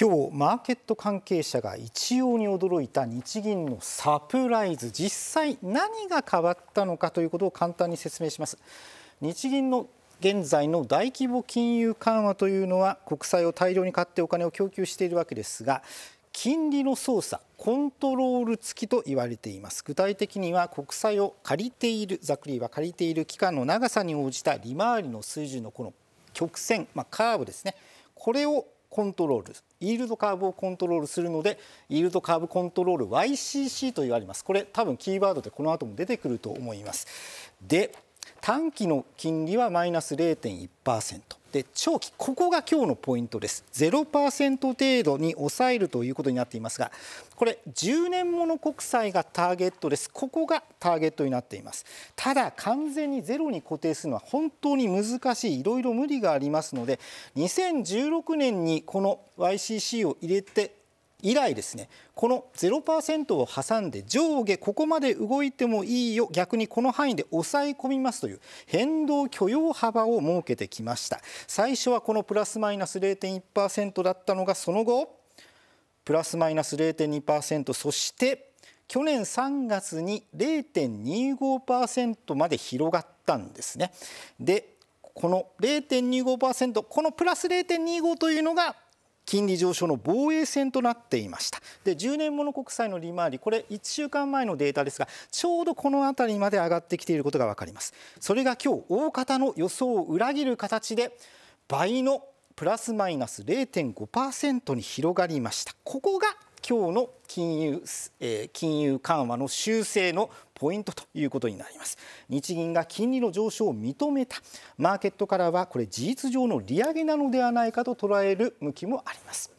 今日マーケット関係者が一様に驚いた日銀のサプライズ実際何が変わったのかということを簡単に説明します日銀の現在の大規模金融緩和というのは国債を大量に買ってお金を供給しているわけですが金利の操作コントロール付きと言われています具体的には国債を借りているざっくりは借りている期間の長さに応じた利回りの水準のこの曲線、まあ、カーブですねこれをコントロールイールドカーブをコントロールするのでイールドカーブコントロール YCC と言われますこれ多分キーワードでこの後も出てくると思いますで短期の金利はマイナス0.1%で長期ここが今日のポイントです0%程度に抑えるということになっていますがこれ10年もの国債がターゲットですここがターゲットになっていますただ完全にゼロに固定するのは本当に難しいいろいろ無理がありますので2016年にこの YCC を入れて以来ですねこの0%を挟んで上下ここまで動いてもいいよ逆にこの範囲で抑え込みますという変動許容幅を設けてきました最初はこのプラスマイナス0.1%だったのがその後プラスマイナス0.2%そして去年3月に0.25%まで広がったんですねでこの0.25%このプラス0.25というのが金利上昇の防衛線となっていましたで10年もの国債の利回りこれ1週間前のデータですがちょうどこの辺りまで上がってきていることが分かりますそれが今日大方の予想を裏切る形で倍のプラスマイナス0.5%に広がりましたここが今日の金融,、えー、金融緩和の修正のポイントということになります日銀が金利の上昇を認めたマーケットからはこれ事実上の利上げなのではないかと捉える向きもあります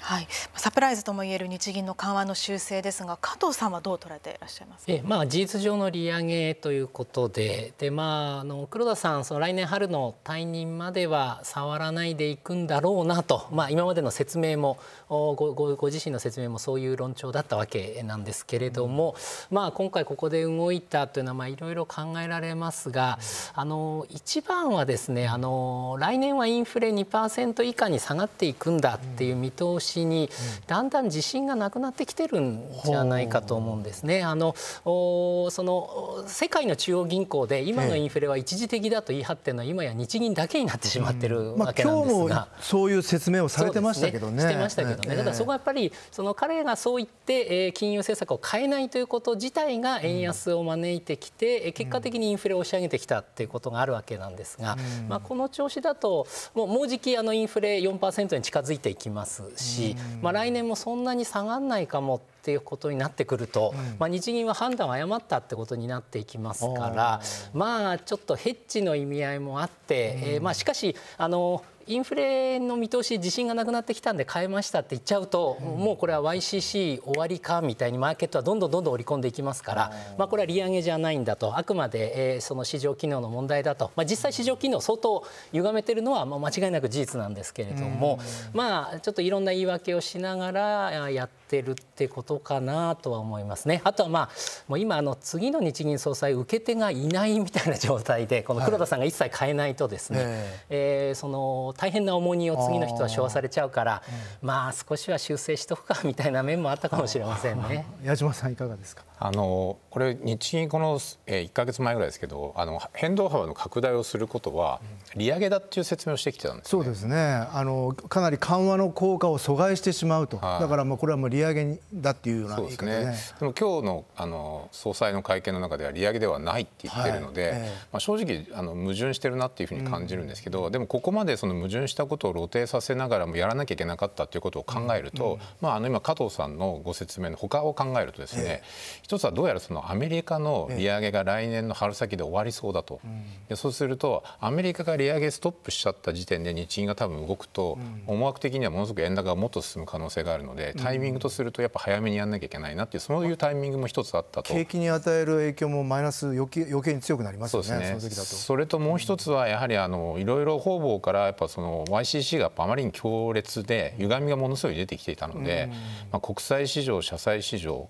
はい、サプライズともいえる日銀の緩和の修正ですが加藤さんはどう捉えていらっしゃいますえ、まあ、事実上の利上げということでで、まあ、あの黒田さんその来年春の退任までは触らないでいくんだろうなと、まあ、今までの説明もごごご自身の説明もそういう論調だったわけなんですけれども、うん、まあ、今回ここで動いたというのはいろいろ考えられますが、うん、あの一番はですねあの来年はインフレ2%以下に下がっていくんだっていう見通ししにだんだん自信がなくなってきてるんじゃないかと思うんですね。あのその世界の中央銀行で今のインフレは一時的だと言い張ってるのは今や日銀だけになってしまってるわけなんですが、そういう説明をされてましたけどね。ねしてましたけどね。だそこはやっぱりその彼がそう言って、え金融政策を変えないということ自体が円安を招いてきて、結果的にインフレを押し上げてきたっていうことがあるわけなんですが、まあこの調子だともうもうじきあのインフレ4%に近づいていきますし。し、まあ、来年もそんなに下がらないかもっていうことになってくると、まあ、日銀は判断を誤ったってことになっていきますからまあちょっとヘッジの意味合いもあって、えー、まあしかしあのインフレの見通し自信がなくなってきたんで買えましたって言っちゃうと、うん、もうこれは YCC 終わりかみたいにマーケットはどんどんどんどん織り込んでいきますから、まあ、これは利上げじゃないんだとあくまで、えー、その市場機能の問題だと、まあ、実際市場機能相当歪めてるのは、まあ、間違いなく事実なんですけれども、うん、まあちょっといろんな言い訳をしながらやってるってことかなとは思いますね。あとはまあもう今あの次の日銀総裁受け手がいないみたいな状態でこの黒田さんが一切変えないとですね、はい、えー、その大変な重荷を次の人は背負わされちゃうから、まあ少しは修正しとくかみたいな面もあったかもしれませんね。矢島さんいかがですかあのこれ日銀この1か月前ぐらいですけどあの変動幅の拡大をすることは利上げだっていう説明をしてきてたんです、ね、そうですねあのかなり緩和の効果を阻害してしまうと、はい、だからもうこれはもう利上げだっていうような言い方、ね、そうですねでも今日のあの総裁の会見の中では利上げではないって言ってるので、はい、まあ、正直あの矛盾してるなっていうふうに感じるんですけど、うん、でもここまでその矛盾したことを露呈させながらもやらなきゃいけなかったということを考えると、うんうん、まあ、あの今加藤さんのご説明のほかを考えるとですね、ええ一つはどうやらそのアメリカの利上げが来年の春先で終わりそうだと、でそうするとアメリカが利上げストップしちゃった時点で日銀が多分動くと、思惑的にはものすごく円高がもっと進む可能性があるのでタイミングとするとやっぱ早めにやらなきゃいけないなっていうそういうタイミングも一つあったと景気に与える影響もマイナス余計余計に強くなりますよねそうですねそれともう一つはやはりあのいろいろ方々からやっぱその YCC があまりに強烈で歪みがものすごい出てきていたので、まあ、国債市場社債市場、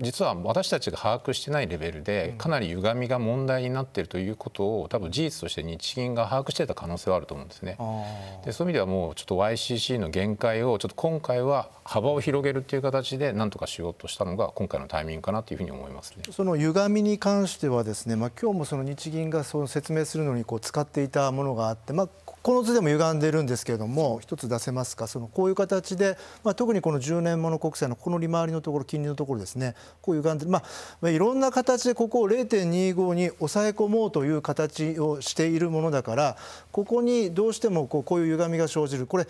実は私たちが把握してないレベルでかなり歪みが問題になっているということを多分事実として日銀が把握してた可能性はあると思うんですね。でそういう意味ではもうちょっと YCC の限界をちょっと今回は幅を広げるという形で何とかしようとしたのが今回のタイミングかなというふうに思います、ね、その歪みに関してはですね、まあ今日もその日銀がその説明するのにこう使っていたものがあって、まあこの図でも歪んでるんですけれども一つ出せますかそのこういう形で、まあ、特にこの10年もの国債のこの利回りのところ金利のところですねこう歪んでる、まあ、いろんな形でここを0.25に抑え込もうという形をしているものだからここにどうしてもこうこういう歪みが生じるこれ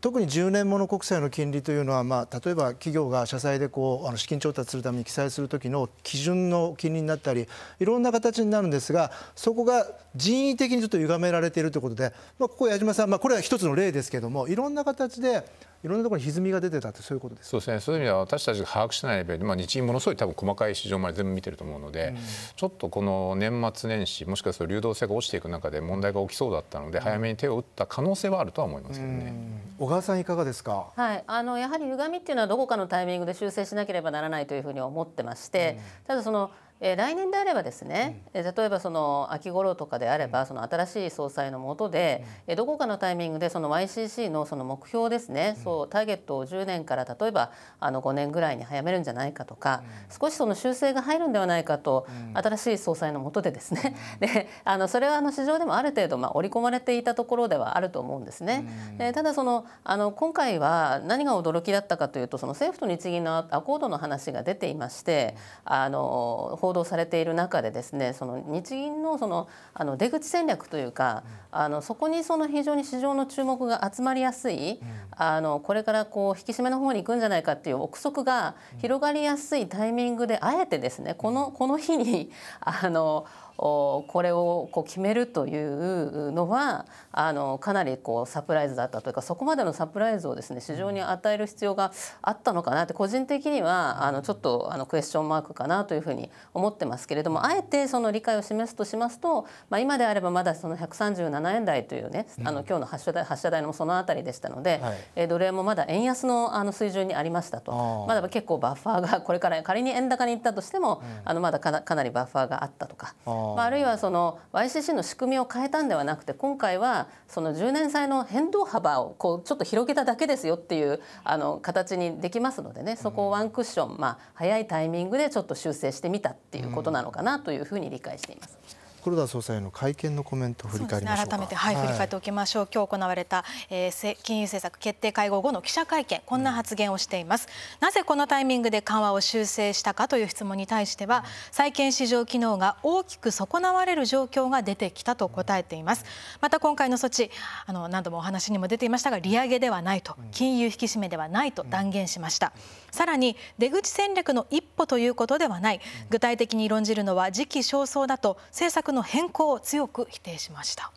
特に10年もの国債の金利というのは、まあ、例えば企業が社債でこうあの資金調達するために記載する時の基準の金利になったりいろんな形になるんですがそこが人為的にちょっと歪められているということで、まあ、こ矢島さん、まあ、これは一つの例ですけどもいろんな形でいろんなところに歪みが出てたってそういうことですそうですねそういう意味では私たちが把握してないレベルで、まあ、日銀ものすごい多分細かい市場まで全部見てると思うので、うん、ちょっとこの年末年始もしかすると流動性が落ちていく中で問題が起きそうだったので、うん、早めに手を打った可能性はあるとは思いますけどね、小川さんいかがですか、はい、あのやはり歪みっていうのはどこかのタイミングで修正しなければならないというふうに思ってまして、うん、ただそのえー、来年であればですね、うん、例えばその秋頃とかであれば、その新しい総裁の下で、え、うどこかのタイミングでその YCC のその目標ですね、うんそうターゲットを10年から例えばあの5年ぐらいに早めるんじゃないかとか、うん、少しその修正が入るんではないかと、うん、新しい総裁の下でですね、うん、であのそれはあの市場でもある程度、まあ、織り込まれていたところではあると思うんですね。でただそのあの今回は何が驚きだったかというとその政府と日銀のアコードの話が出ていましてあの報道されている中でですねその日銀のそのあの出口戦略というかあのそこにその非常に市場の注目が集まりやすい、あのこれからこう引き締めの方に行くんじゃないかっていう憶測が広がりやすいタイミングであえてですねこのこの日にあのこれをこう決めるというのはあのかなりこうサプライズだったというかそこまでのサプライズをですね市場に与える必要があったのかなって個人的にはあのちょっとあのクエスチョンマークかなというふうに思ってますけれどもあえてその理解を示すとしますと、まあ、今であればまだその137円台というね、あの今日の発射台発射台のその辺りでしたので、はい、えドもまだ円安のあの水準にありましたとまだ結構バッファーがこれから仮に円高にいったとしても、うん、あのまだかなりバッファーがあったとか。まあ、あるいはその YCC の仕組みを変えたんではなくて今回はその10年債の変動幅をこうちょっと広げただけですよっていうあの形にできますのでねそこをワンクッション、まあ、早いタイミングでちょっと修正してみたっていうことなのかなというふうに理解しています。黒田総裁の会見のコメントを振り返りましょう、ね、改めて、はい、はい、振り返っておきましょう今日行われた、えー、金融政策決定会合後の記者会見こんな発言をしています、うん、なぜこのタイミングで緩和を修正したかという質問に対しては債券市場機能が大きく損なわれる状況が出てきたと答えていますまた今回の措置あの何度もお話にも出ていましたが利上げではないと金融引き締めではないと断言しました、うん、さらに出口戦略の一歩ということではない具体的に論じるのは時期尚早だと政策の変更を強く否定しました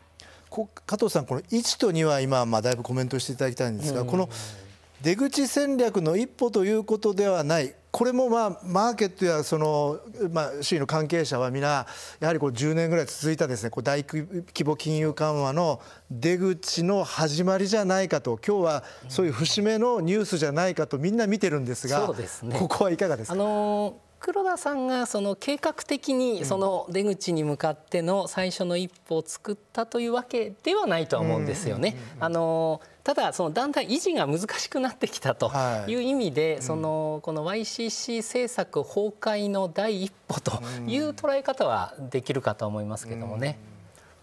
加藤さん、この1と2は今、まあ、だいぶコメントしていただきたいんですが、この出口戦略の一歩ということではない、これもまあマーケットやそのまあ市の関係者は皆やはりこう10年ぐらい続いたですねこう大規模金融緩和の出口の始まりじゃないかと今日はそういう節目のニュースじゃないかとみんな見てるんですが、ここはいかがですか。あのー黒田さんがその計画的にその出口に向かっての最初の一歩を作ったというわけではないとは思うんですよね。あのただそのだんだん維持が難しくなってきたという意味で、そのこの YCC 政策崩壊の第一歩という捉え方はできるかと思いますけどもね。うん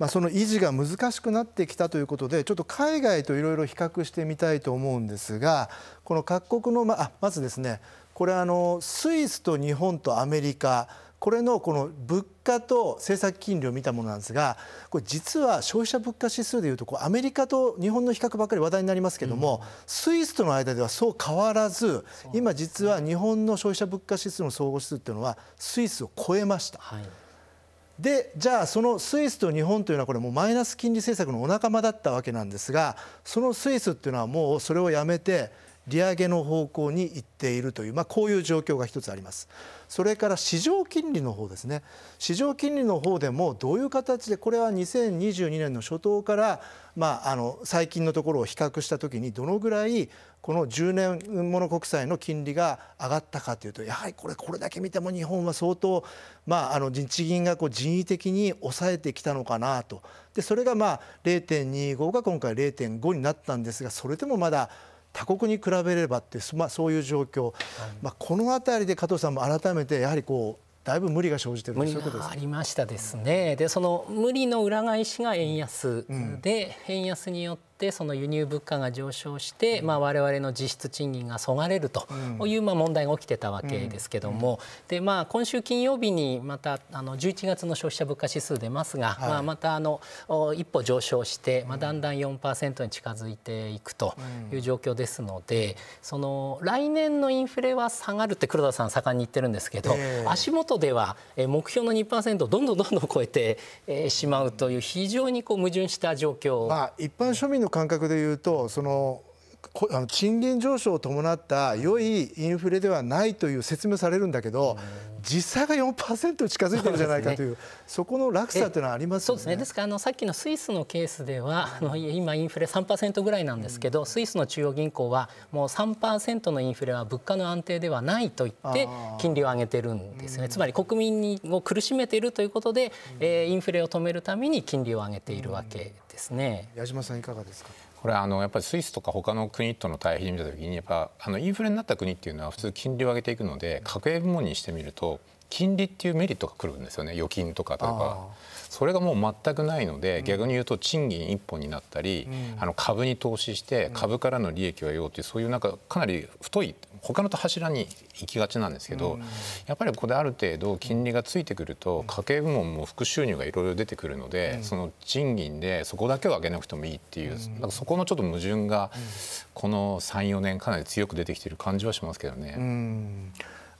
まあ、その維持が難しくなってきたということでちょっと海外といろいろ比較してみたいと思うんですがこの各国のまあまずですねこれあのスイスと日本とアメリカこれのこの物価と政策金利を見たものなんですがこれ実は消費者物価指数でいうとこうアメリカと日本の比較ばっかり話題になりますけども、スイスとの間ではそう変わらず今実は日本の消費者物価指数の総合指数っていうのはスイスを超えました、はい。でじゃあそのスイスと日本というのはこれもうマイナス金利政策のお仲間だったわけなんですがそのスイスっていうのはもうそれをやめて利上げの方向に行っているという、まあ、こういう状況が一つあります。それから市場金利の方ですね市場金利の方でもどういう形でこれは2022年の初頭から、まあ、あの最近のところを比較した時にどのぐらいこの10年もの国債の金利が上がったかというとやはりこれこれだけ見ても日本は相当、まあ、あの日銀がこう人為的に抑えてきたのかなとでそれがまあ0.25が今回0.5になったんですがそれでもまだ他国に比べればって、まあ、そういう状況、まあ、この辺りで加藤さんも改めてやはりこうだいぶ無理が生じてる無理がありましたですね。でその無理の裏返しが円安で、円安によってってその輸入物価が上昇して、まあ、我々の実質賃金がそがれるという、まあ、問題が起きてたわけですけども、でまあ、今週金曜日にまたあの11月の消費者物価指数出ますが、まあ、またあの一歩上昇して、まあ、だんだん4%に近づいていくという状況ですので、その来年のインフレは下がるって黒田さん盛んに言ってるんですけど、足元では目標の2%をどんどんどんどん超えてしまうという非常にこう矛盾した状況。まあ、一般庶民の感覚で言うとそのあの賃金上昇を伴った良いインフレではないという説明されるんだけど、実際が4%近づいてるじゃないかというそこの落差というのはあります、ね、そうですねですからあのさっきのスイスのケースではあの今インフレ3%ぐらいなんですけど、スイスの中央銀行はもう3%のインフレは物価の安定ではないと言って金利を上げてるんですよね、つまり国民を苦しめているということで、えー、インフレを止めるために金利を上げているわけですね。矢島さんいかがですかこれあのやっぱりスイスとか他の国との対比で見た時にやっぱあのインフレになった国っていうのは普通金利を上げていくので家計部門にしてみると金利っていうメリットがくるんですよね預金とか例えばそれがもう全くないので、逆に言うと賃金一本になったり、あの株に投資して株からの利益を得ようというそういうなんかかなり太い他の柱に行きがちなんですけど、やっぱりここである程度金利がついてくると家計部門も副収入がいろいろ出てくるので、その賃金でそこだけは上げなくてもいいっていう、なんかそこのちょっと矛盾がこの34年かなり強く出てきてる感じはしますけどね。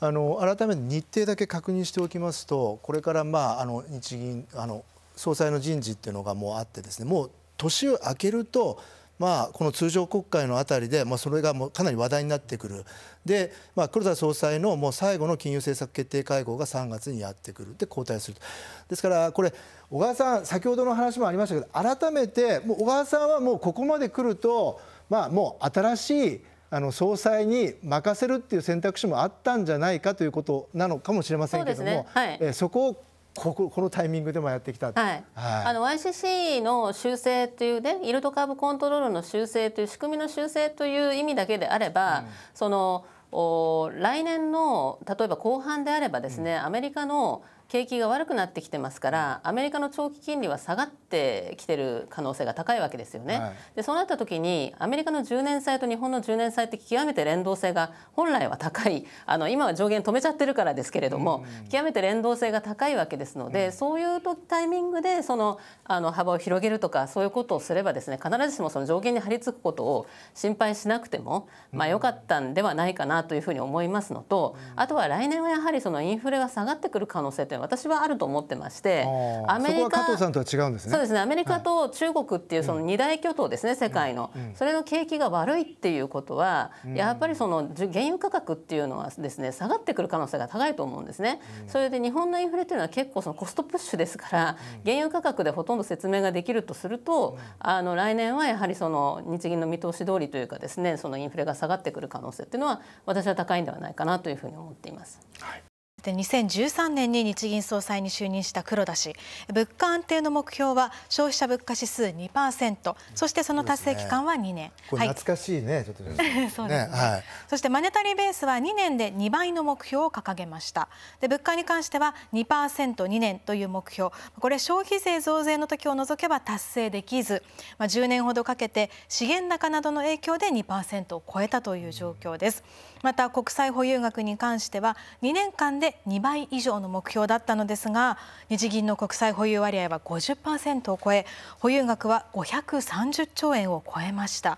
あの改めて日程だけ確認しておきますとこれから、まあ、あの日銀あの総裁の人事っていうのがもうあってですねもう年を明けるとまあ、この通常国会のあたりで、まあ、それがもうかなり話題になってくるで、まあ、黒田総裁のもう最後の金融政策決定会合が3月にやってくるで交代するとですからこれ小川さん先ほどの話もありましたけど改めてもう小川さんはもうここまで来ると、まあ、もう新しいあの総裁に任せるっていう選択肢もあったんじゃないかということなのかもしれませんけどもそ、ねはい、えそこをこここのタイミングでもやってきた、はい、はい、あの YCC の修正というねイルドカーブコントロールの修正という仕組みの修正という意味だけであれば、うん、その来年の例えば後半であればですね、アメリカの景気が悪くなってきてますからアメリカの長期金利は下がってきてる可能性が高いわけですよね。はい、でそうなった時にアメリカの10年債と日本の10年債って極めて連動性が本来は高いあの今は上限止めちゃってるからですけれども、うん、極めて連動性が高いわけですので、うん、そういうタイミングでそのあの幅を広げるとかそういうことをすればですね必ずしもその上限に張り付くことを心配しなくても、まあ、よかったんではないかなというふうに思いますのとあとは来年はやはりそのインフレが下がってくる可能性って私はあると思ってましてアメリカそ、ね、そうですねアメリカと中国っていうその二大巨頭ですね、はい、世界の、それの景気が悪いっていうことは、やっぱりその原油価格っていうのはですね下がってくる可能性が高いと思うんですね。それで日本のインフレというのは結構そのコストプッシュですから原油価格でほとんど説明ができるとするとあの来年はやはりその日銀の見通し通りというかですねそのインフレが下がってくる可能性っていうのは私は高いんではないかなというふうに思っています。はいで2013年に日銀総裁に就任した黒田氏物価安定の目標は消費者物価指数2%そしてその達成期間は2年、これ懐かしいね、はい、ちょっと ね、はい、そしてマネタリーベースは2年で2倍の目標を掲げましたで物価に関しては 2%2 年という目標これ消費税増税の時を除けば達成できず、まあ、10年ほどかけて資源高などの影響で2%を超えたという状況です。うんまた国債保有額に関しては2年間で2倍以上の目標だったのですが日銀の国債保有割合は50%を超え保有額は530兆円を超えました、ま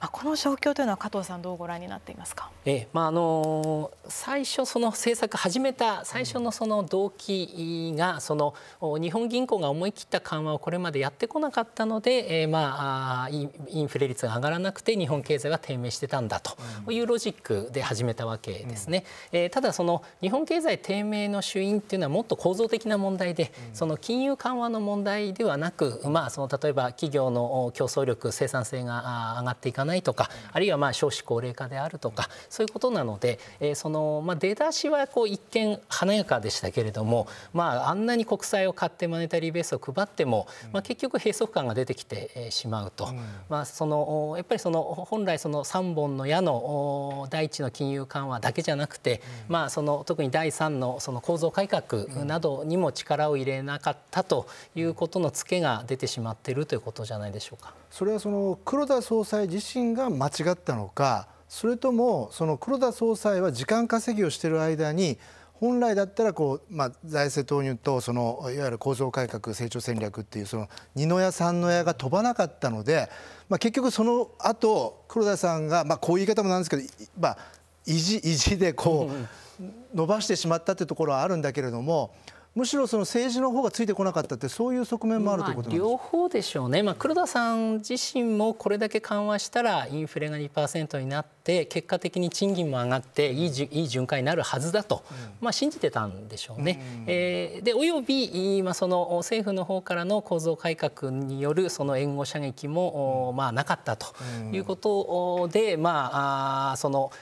あ、この状況というのは加藤さんどうご覧になっていますか、ええまあ、あの最初その政策始めた最初のその動機がその日本銀行が思い切った緩和をこれまでやってこなかったので、えー、まあインフレ率が上がらなくて日本経済が低迷してたんだというロジックでで始めたわけですね、うん、えー、ただその日本経済低迷の主因っていうのはもっと構造的な問題で、うん、その金融緩和の問題ではなく、まあ、その例えば企業の競争力生産性が上がっていかないとか、うん、あるいはまあ少子高齢化であるとか、そういうことなので、えー、そのまあ出だしはこう一見華やかでしたけれども、まあ、あんなに国債を買ってマネタリーベースを配っても、まあ、結局閉塞感が出てきてしまうと、まあ、そのやっぱりその本来その3本の矢の第一のの金融緩和だけじゃなくて、うん、まあ、その特に第3のその構造改革などにも力を入れなかったということのツケが出てしまっているということじゃないでしょうか。それはその黒田総裁自身が間違ったのかそれともその黒田総裁は時間稼ぎをしている間に本来だったらこう、まあ、財政投入とそのいわゆる構造改革成長戦略っていうその二の矢三の矢が飛ばなかったので、まあ、結局その後黒田さんが、まあ、こういう言い方もなんですけど、まあ、意地意地でこう伸ばしてしまったというところはあるんだけれども。むしろその政治の方がついてこなかったってそういう側面もあるということ両方でしょうね、まあ、黒田さん自身もこれだけ緩和したらインフレが2%になって結果的に賃金も上がっていいじいい循環になるはずだと、うん、まあ、信じてたんでしょうね。うん、えー、でおよび、まあ、その政府の方からの構造改革によるその援護射撃も、うん、まあ、なかったということで、うん、まあ、あその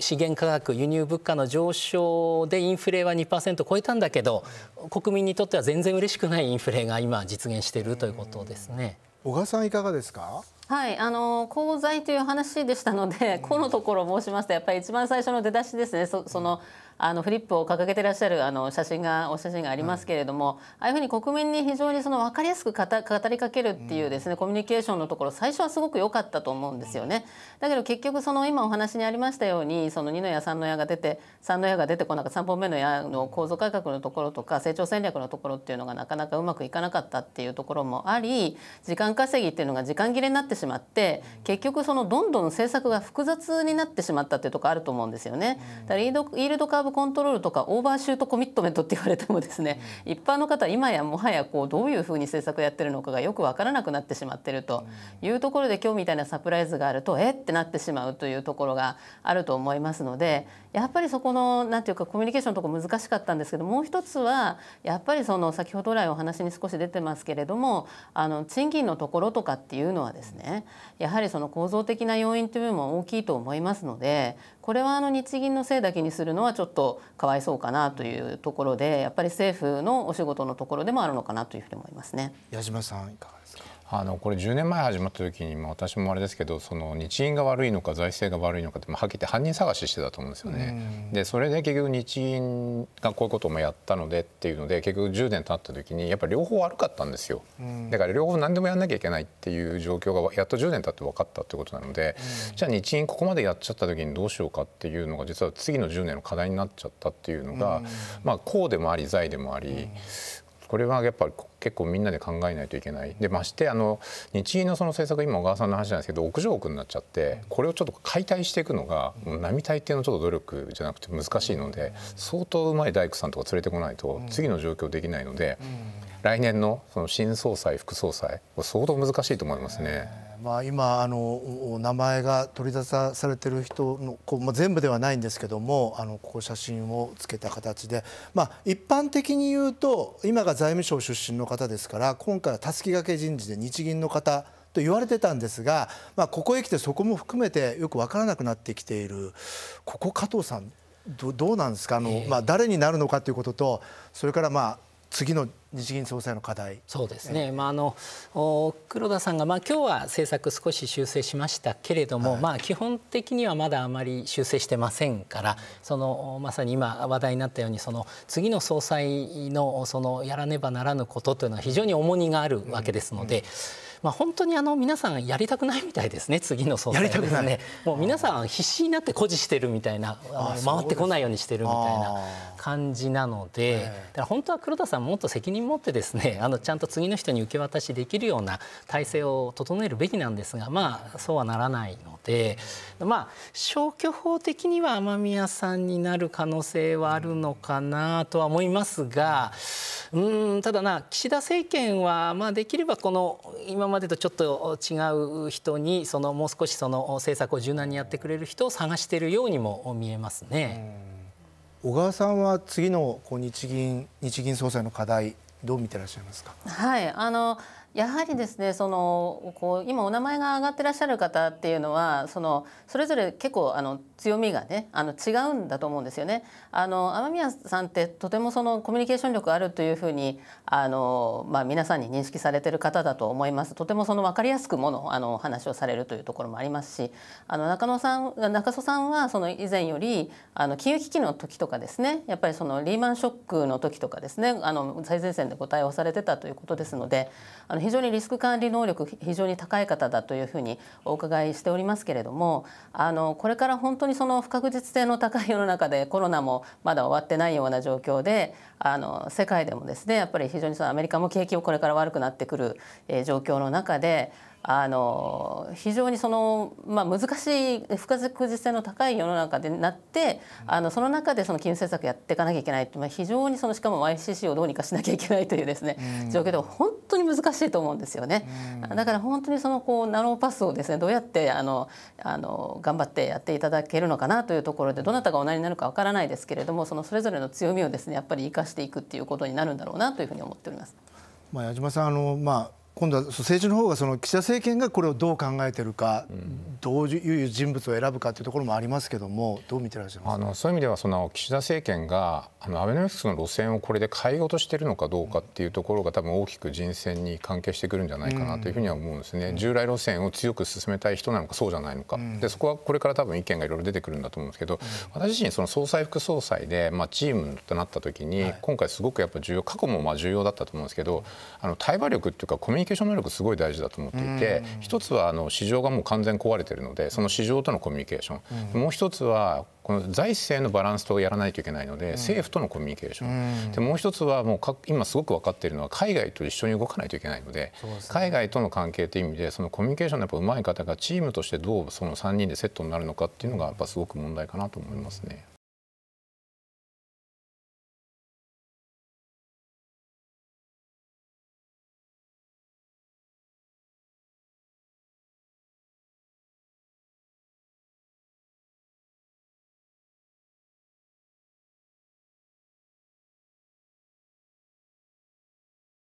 資源価格輸入物価の上昇でインフレは2%超えたんだけど国民にとっては全然嬉しくないインフレが今実現しているということですね。小川さんいかがですかはいあの功罪という話でしたので、このところ申しますとやっぱり一番最初の出だしですねそのあのフリップを掲げてらっしゃるあの写真がお写真がありますけれども、ああいうふうに国民に非常にその分かりやすく語りかけるっていうですね、コミュニケーションのところ最初はすごく良かったと思うんですよね。だけど結局その今お話にありましたようにその2の矢3の矢が出て3の矢が出てこなかった3本目の矢の構造改革のところとか成長戦略のところっていうのがなかなかうまくいかなかったっていうところもあり時間稼ぎっていうのが時間切れになってしまって結局そのどんどん政策が複雑になってしまったっていうところあると思うんですよね。だからイールドカーブコントロールとかオーバーシュートコミットメントって言われてもですね、うん、一般の方今やもはやこうどういうふうに政策やってるのかがよく分からなくなってしまってるというところで今日みたいなサプライズがあるとえってなってしまうというところがあると思いますのでやっぱりそこの何て言うかコミュニケーションのとこ難しかったんですけどもう一つはやっぱりその先ほど来お話に少し出てますけれどもあの賃金のところとかっていうのはですねやはりその構造的な要因というのも大きいと思いますのでこれはあの日銀のせいだけにするのはちょっとかわいそうかなというところでやっぱり政府のお仕事のところでもあるのかなというふうに思いますね矢島さんあのこれ10年前始まった時に、も私もあれですけどその日銀が悪いのか財政が悪いのかって、まあ、はっきり言って犯人探ししてたと思うんですよね。でそれで結局日銀がこういうこともやったのでっていうので結局10年経った時にやっぱり両方悪かったんですよ。だから両方何でもやんなきゃいけないっていう状況がやっと10年経って分かったってことなのでじゃあ日銀ここまでやっちゃった時にどうしようかっていうのが実は次の10年の課題になっちゃったっていうのが、まあ、こうでもあり財でもあり。これはやっぱり結構みんなで考えないといけないでましてあの日銀のその政策今小川さんの話なんですけど屋上屋になっちゃってこれをちょっと解体していくのが並大抵のちょっと努力じゃなくて難しいので相当うまい大工さんとか連れてこないと次の状況できないので来年のその新総裁副総裁相当難しいと思いますね。まあ、今あの名前が取り出されてる人のこう、まあ、全部ではないんですけどもあのここ写真をつけた形で、まあ、一般的に言うと今が財務省出身の方ですから今回はたすき掛け人事で日銀の方と言われてたんですが、まあ、ここへ来てそこも含めてよく分からなくなってきているここ加藤さんどどうなんですかあの、まあ、誰になるのかということとそれからまあ次の日銀総裁の課題そうですね、まあ、あの黒田さんが、まあ今日は政策少し修正しましたけれども、はい、まあ、基本的にはまだあまり修正してませんからそのまさに今話題になったようにその次の総裁のそのやらねばならぬことというのは非常に重荷があるわけですので。うんうんまあ、本当にあの皆さんやりたくないみたいですね次の総裁ですねもう皆さん必死になって誇示してるみたいな回ってこないようにしてるみたいな感じなので、だから本当は黒田さんもっと責任持ってですね あのちゃんと次の人に受け渡しできるような体制を整えるべきなんですがまあそうはならないのでまあ消去法的には雨宮さんになる可能性はあるのかなとは思いますがうんただな岸田政権はまあできればこの今ままでとちょっと違う人にそのもう少しその政策を柔軟にやってくれる人を探しているようにも見えますね。小川さんは次の日銀日銀総裁の課題どう見てらっしゃいますか。はい、あのやはりですねそのこう今お名前が挙がってらっしゃる方っていうのはそのそれぞれ結構あの強みがねあの違うんだと思うんですよね。あの天宮さんってとてもそのコミュニケーション力あるというふうにあの、まあ、皆さんに認識されてる方だと思います。とてもその分かりやすくものあの話をされるというところもありますしあの中野さん中曽さんはその以前よりあの金融危機の時とかですねやっぱりそのリーマンショックの時とかですねあの最前線でご対応されてたということですのであの非常にリスク管理能力非常に高い方だというふうにお伺いしておりますけれどもあのこれから本当にその不確実性の高い世の中でコロナもまだ終わってないような状況であの世界でもですねやっぱり非常にそのアメリカも景気をこれから悪くなってくる、えー、状況の中であの非常にその、まあ、難しい不確実性の高い世の中でなってあのその中でその金融政策やっていかなきゃいけないって、まあ、非常にそのしかも YCC をどうにかしなきゃいけないというですね、状況で本当に難しいと思うんですよね。だから本当にそのこうナローパスをですねどうやってあのあの頑張ってやっていただけるのかなというところでどなたがおなりになるかわからないですけれどもそのそれぞれの強みをですねやっぱり生かしていくっていうことになるんだろうなというふうに思っております。まあ、矢島さんあの、まあ今度は政治の方がその岸田政権がこれをどう考えてるか、うん、どういう人物を選ぶかというところもありますけどもどう見てらっしゃいますあのそういう意味ではその岸田政権があのアベノミクスの路線をこれで変えようとしているのかどうかっていうところが多分大きく人選に関係してくるんじゃないかなというふうには思うんですね、うん、従来路線を強く進めたい人なのかそうじゃないのか、うん、でそこはこれから多分意見がいろいろ出てくるんだと思うんですけど、私自身その総裁副総裁で、まあ、チームとなった時に、今回すごくやっぱ重要過去もまあ重要だったと思うんですけどあの対話力っていうかコミュニニケーション能力すごい大事だと思っていて一つはあの市場がもう完全壊れてるのでその市場とのコミュニケーションもう一つはこの財政のバランスとやらないといけないので政府とのコミュニケーションでもう一つはもう今すごく分かっているのは海外と一緒に動かないといけないので海外との関係という意味でそのコミュニケーションのやっぱ上手い方がチームとしてどうその3人でセットになるのかっていうのがやっぱすごく問題かなと思いますね。